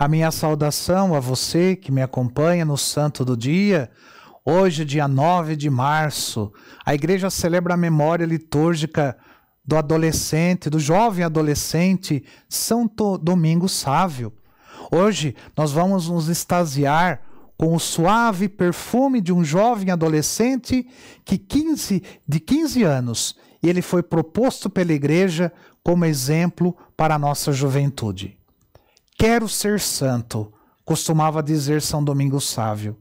A minha saudação a você que me acompanha no Santo do Dia. Hoje, dia 9 de março, a igreja celebra a memória litúrgica do adolescente, do jovem adolescente Santo Domingo Sávio. Hoje nós vamos nos extasiar com o suave perfume de um jovem adolescente que 15, de 15 anos, e ele foi proposto pela igreja como exemplo para a nossa juventude. Quero ser santo, costumava dizer São Domingos Sávio.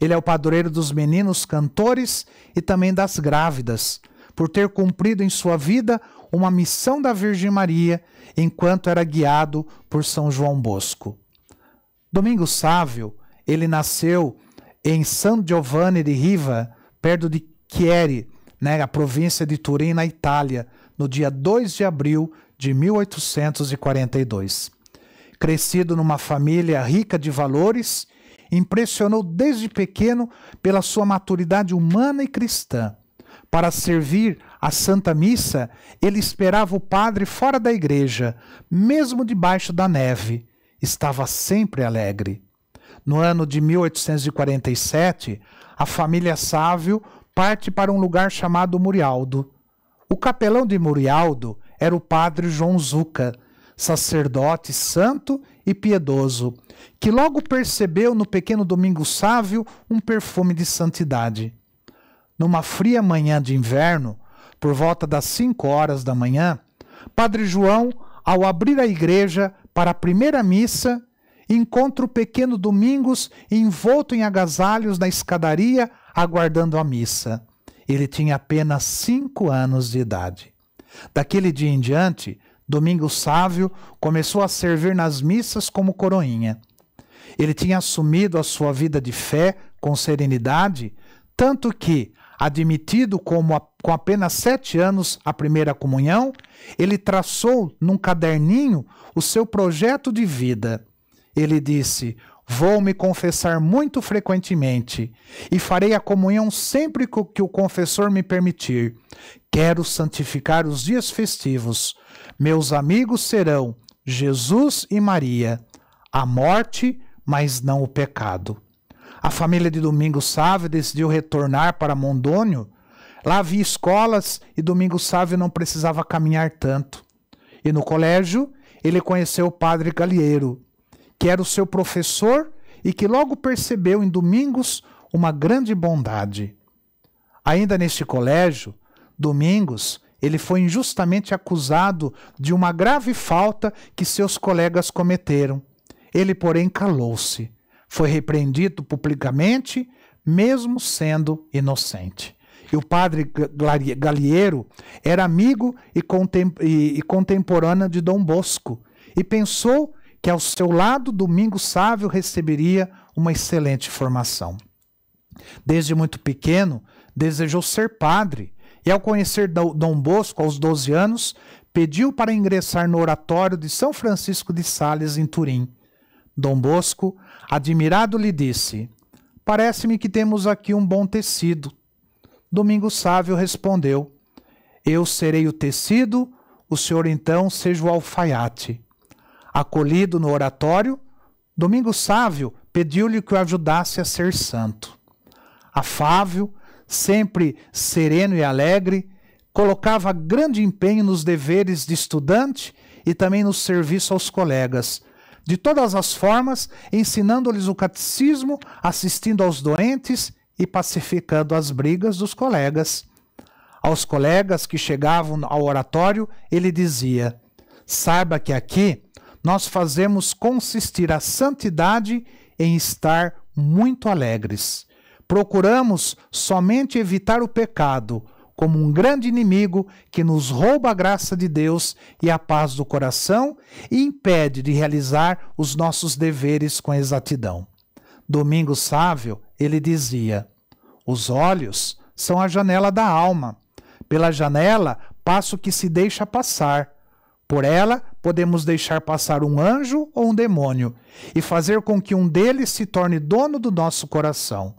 Ele é o padroeiro dos meninos cantores e também das grávidas, por ter cumprido em sua vida uma missão da Virgem Maria enquanto era guiado por São João Bosco. Domingos Sávio, ele nasceu em San Giovanni di Riva, perto de Chieri, né, a província de Turim, na Itália, no dia 2 de abril de 1842. Crescido numa família rica de valores, impressionou desde pequeno pela sua maturidade humana e cristã. Para servir a Santa Missa, ele esperava o padre fora da igreja, mesmo debaixo da neve. Estava sempre alegre. No ano de 1847, a família Sávio parte para um lugar chamado Murialdo. O capelão de Murialdo era o padre João Zuca, sacerdote santo e piedoso, que logo percebeu no pequeno domingo sávio um perfume de santidade. Numa fria manhã de inverno, por volta das cinco horas da manhã, Padre João, ao abrir a igreja para a primeira missa, encontra o pequeno Domingos envolto em agasalhos na escadaria, aguardando a missa. Ele tinha apenas cinco anos de idade. Daquele dia em diante, Domingo Sávio começou a servir nas missas como coroinha. Ele tinha assumido a sua vida de fé com serenidade, tanto que, admitido como a, com apenas sete anos à primeira comunhão, ele traçou num caderninho o seu projeto de vida. Ele disse: Vou me confessar muito frequentemente e farei a comunhão sempre que o confessor me permitir. Quero santificar os dias festivos, meus amigos serão Jesus e Maria, a morte, mas não o pecado. A família de Domingos Sávio decidiu retornar para Mondônio. Lá havia escolas e Domingos Sávio não precisava caminhar tanto. E no colégio, ele conheceu o padre Galheiro, que era o seu professor e que logo percebeu em Domingos uma grande bondade. Ainda neste colégio, Domingos ele foi injustamente acusado de uma grave falta que seus colegas cometeram. Ele, porém, calou-se. Foi repreendido publicamente, mesmo sendo inocente. E o padre Galheiro era amigo e contemporâneo de Dom Bosco e pensou que ao seu lado Domingo Sávio receberia uma excelente formação. Desde muito pequeno, desejou ser padre e ao conhecer Dom Bosco aos 12 anos, pediu para ingressar no oratório de São Francisco de Sales em Turim. Dom Bosco, admirado, lhe disse: Parece-me que temos aqui um bom tecido. Domingo Sávio respondeu: Eu serei o tecido, o senhor então seja o alfaiate. Acolhido no oratório, Domingo Sávio pediu-lhe que o ajudasse a ser santo. Afável, sempre sereno e alegre, colocava grande empenho nos deveres de estudante e também no serviço aos colegas. De todas as formas, ensinando-lhes o catecismo, assistindo aos doentes e pacificando as brigas dos colegas. Aos colegas que chegavam ao oratório, ele dizia: Saiba que aqui nós fazemos consistir a santidade em estar muito alegres. Procuramos somente evitar o pecado como um grande inimigo que nos rouba a graça de Deus e a paz do coração e impede de realizar os nossos deveres com exatidão. Domingo Sávio, ele dizia: Os olhos são a janela da alma. Pela janela passa o que se deixa passar. Por ela podemos deixar passar um anjo ou um demônio e fazer com que um deles se torne dono do nosso coração.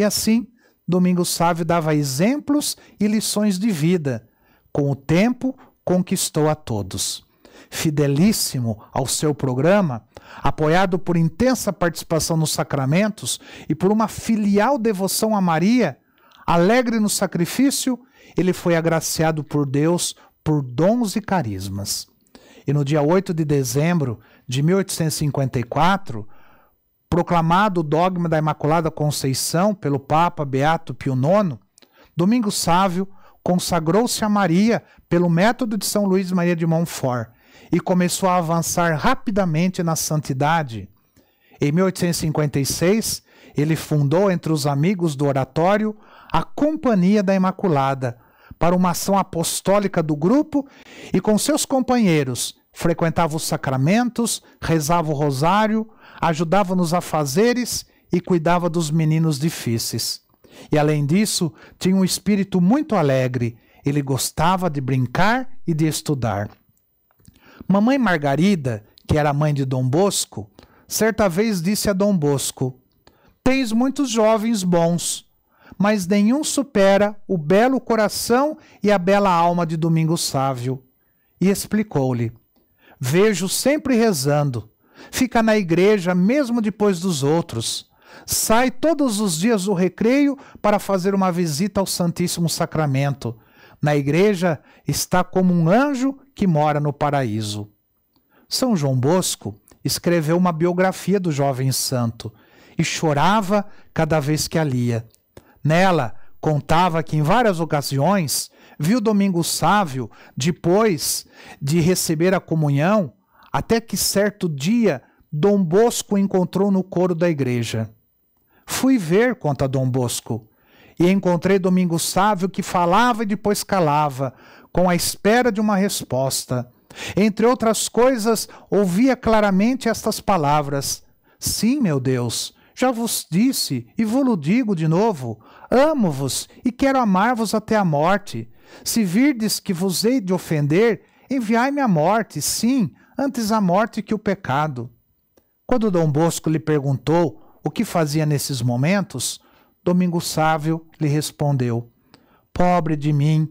E assim, Domingo Sávio dava exemplos e lições de vida. Com o tempo, conquistou a todos. Fidelíssimo ao seu programa, apoiado por intensa participação nos sacramentos e por uma filial devoção a Maria, alegre no sacrifício, ele foi agraciado por Deus por dons e carismas. E no dia 8 de dezembro de 1854, proclamado o dogma da Imaculada Conceição pelo Papa Beato Pio IX, Domingo Sávio consagrou-se a Maria pelo método de São Luís Maria de Montfort e começou a avançar rapidamente na santidade. Em 1856, ele fundou entre os amigos do oratório a Companhia da Imaculada, para uma ação apostólica do grupo e com seus companheiros frequentava os sacramentos, rezava o rosário, ajudava-nos a fazeres e cuidava dos meninos difíceis. E além disso, tinha um espírito muito alegre. Ele gostava de brincar e de estudar. Mamãe Margarida, que era mãe de Dom Bosco, certa vez disse a Dom Bosco: Tens muitos jovens bons, mas nenhum supera o belo coração e a bela alma de Domingo Sávio. E explicou-lhe: Vejo sempre rezando, fica na igreja mesmo depois dos outros, sai todos os dias do recreio para fazer uma visita ao Santíssimo Sacramento. Na igreja está como um anjo que mora no paraíso. São João Bosco escreveu uma biografia do jovem santo e chorava cada vez que a lia. Nela, contava que em várias ocasiões viu Domingo Sávio, depois de receber a comunhão, até que certo dia Dom Bosco encontrou no coro da igreja. Fui ver, conta Dom Bosco, e encontrei Domingos Sávio que falava e depois calava, com a espera de uma resposta. Entre outras coisas, ouvia claramente estas palavras: Sim, meu Deus, já vos disse e vou-lo digo de novo: amo-vos e quero amar-vos até a morte. Se virdes que vos hei de ofender, enviai-me a morte, sim, antes a morte que o pecado. Quando Dom Bosco lhe perguntou o que fazia nesses momentos, Domingo Sávio lhe respondeu: Pobre de mim,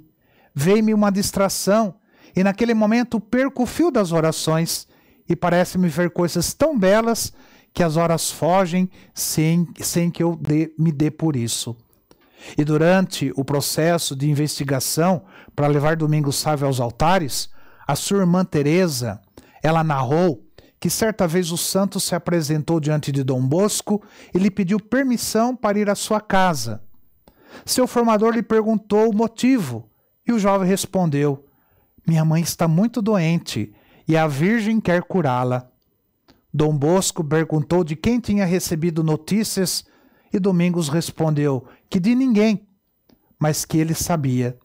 veio-me uma distração e naquele momento perco o fio das orações e parece-me ver coisas tão belas que as horas fogem sem, sem que eu dê, me dê por isso. E durante o processo de investigação para levar Domingo Sávio aos altares, a sua irmã Teresa ela narrou que certa vez o santo se apresentou diante de Dom Bosco e lhe pediu permissão para ir à sua casa. Seu formador lhe perguntou o motivo e o jovem respondeu: Minha mãe está muito doente e a Virgem quer curá-la. Dom Bosco perguntou de quem tinha recebido notícias e Domingos respondeu que de ninguém, mas que ele sabia.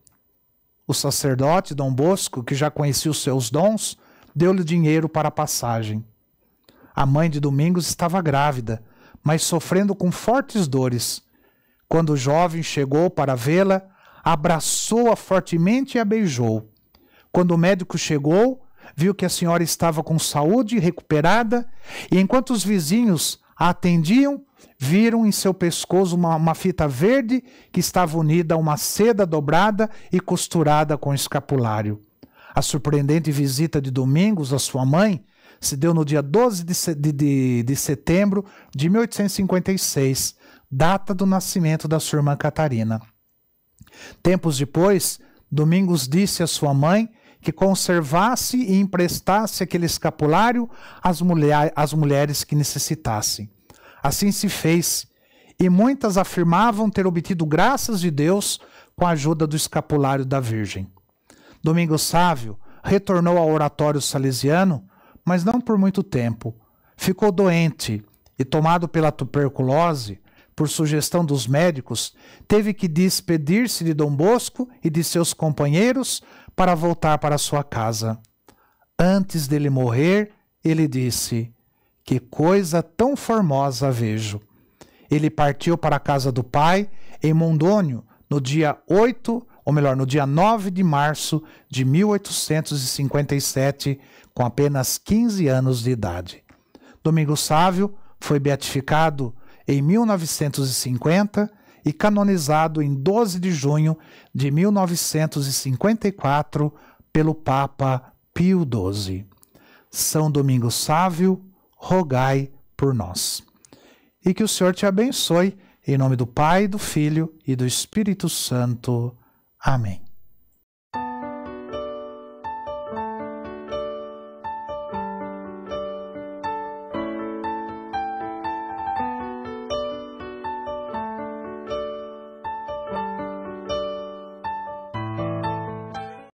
O sacerdote Dom Bosco, que já conhecia os seus dons, deu-lhe dinheiro para a passagem. A mãe de Domingos estava grávida, mas sofrendo com fortes dores. Quando o jovem chegou para vê-la, abraçou-a fortemente e a beijou. Quando o médico chegou, viu que a senhora estava com saúde recuperada, e enquanto os vizinhos a atendiam, viram em seu pescoço uma, uma, fita verde que estava unida a uma seda dobrada e costurada com escapulário. A surpreendente visita de Domingos à sua mãe se deu no dia 12 de, de, de, de setembro de 1856, data do nascimento da sua irmã Catarina. Tempos depois, Domingos disse à sua mãe que conservasse e emprestasse aquele escapulário às, mulher, às mulheres que necessitassem. Assim se fez, e muitas afirmavam ter obtido graças de Deus com a ajuda do escapulário da Virgem. Domingo Sávio retornou ao oratório salesiano, mas não por muito tempo. Ficou doente e, tomado pela tuberculose, por sugestão dos médicos, teve que despedir-se de Dom Bosco e de seus companheiros para voltar para sua casa. Antes dele morrer, ele disse: Que coisa tão formosa vejo! Ele partiu para a casa do pai, em Mondônio, no dia 8 ou melhor, no dia 9 de março de 1857, com apenas 15 anos de idade. Domingos Sávio foi beatificado em 1950 e canonizado em 12 de junho de 1954 pelo Papa Pio XII. São Domingos Sávio, rogai por nós. E que o Senhor te abençoe, em nome do Pai, do Filho e do Espírito Santo. Amém.